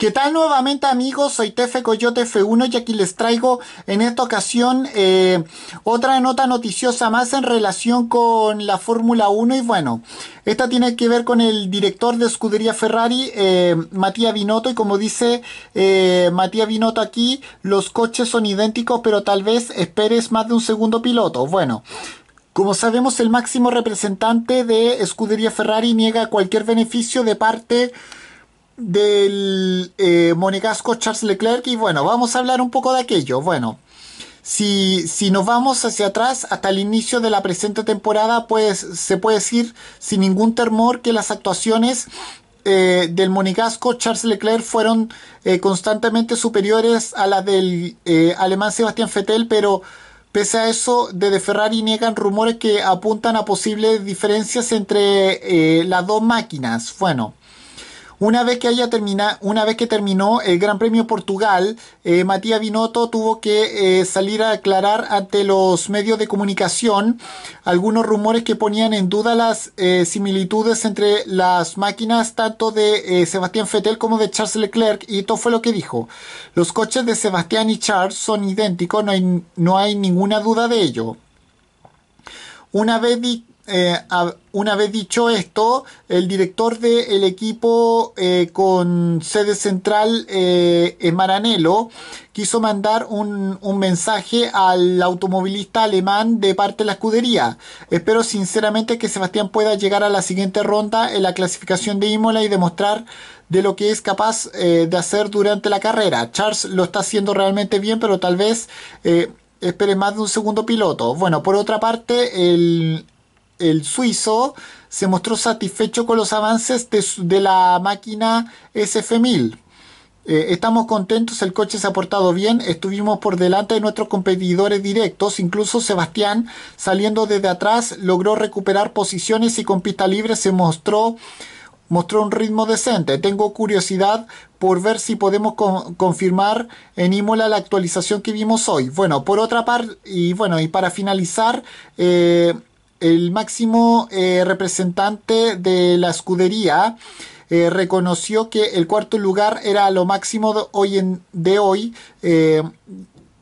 ¿Qué tal nuevamente amigos? Soy Tefe Coyote F1 y aquí les traigo en esta ocasión eh, otra nota noticiosa más en relación con la Fórmula 1 y bueno, esta tiene que ver con el director de escudería Ferrari, eh, Matías Binotto y como dice eh, Matías Binotto aquí, los coches son idénticos pero tal vez esperes más de un segundo piloto. Bueno, como sabemos el máximo representante de escudería Ferrari niega cualquier beneficio de parte del eh, monegasco Charles Leclerc y bueno, vamos a hablar un poco de aquello. Bueno, si, si, nos vamos hacia atrás hasta el inicio de la presente temporada, pues se puede decir sin ningún temor que las actuaciones eh, del monegasco Charles Leclerc fueron eh, constantemente superiores a las del alemán Sebastián Vettel, pero pese a eso, desde Ferrari niegan rumores que apuntan a posibles diferencias entre las dos máquinas. Bueno. Una vez que haya terminado, una vez que terminó el Gran Premio Portugal, eh, Matías Binotto tuvo que eh, salir a aclarar ante los medios de comunicación algunos rumores que ponían en duda las eh, similitudes entre las máquinas tanto de Sebastián Fettel como de Charles Leclerc y esto fue lo que dijo. Los coches de Sebastián y Charles son idénticos, no hay, no hay ninguna duda de ello. Una vez eh, una vez dicho esto, el director del equipo eh, con sede central eh, en Maranelo quiso mandar un, un, mensaje al automovilista alemán de parte de la escudería. Espero sinceramente que Sebastián pueda llegar a la siguiente ronda en la clasificación de Imola y demostrar de lo que es capaz de hacer durante la carrera. Charles lo está haciendo realmente bien, pero tal vez espere más de un segundo piloto. Bueno, por otra parte, el, el suizo se mostró satisfecho con los avances de, la máquina SF1000. Eh, estamos contentos, el coche se ha portado bien, estuvimos por delante de nuestros competidores directos, incluso Sebastián saliendo desde atrás logró recuperar posiciones y con pista libre se mostró mostró un ritmo decente. Tengo curiosidad por ver si podemos confirmar en Imola la actualización que vimos hoy. Bueno, por otra parte, y bueno, y para finalizar, eh, el máximo eh, representante de la escudería eh, reconoció que el cuarto lugar era lo máximo de hoy, en, de hoy eh,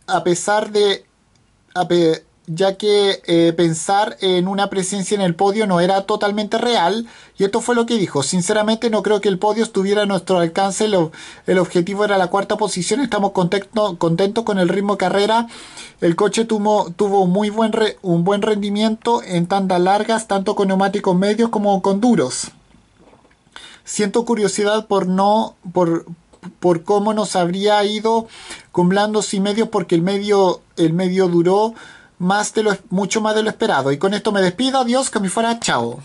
a pesar de ya que eh, pensar en una presencia en el podio no era totalmente real y esto fue lo que dijo. Sinceramente no creo que el podio estuviera a nuestro alcance, el objetivo era la cuarta posición, estamos contentos con el ritmo carrera, el coche tuvo, tuvo muy buen un buen rendimiento en tandas largas, tanto con neumáticos medios como con duros. Siento curiosidad por no... Por, por cómo nos habría ido con blandos y medios porque el medio el medio duró más lo, mucho más de lo esperado. Y con esto me despido, adiós, que me fuera, chao.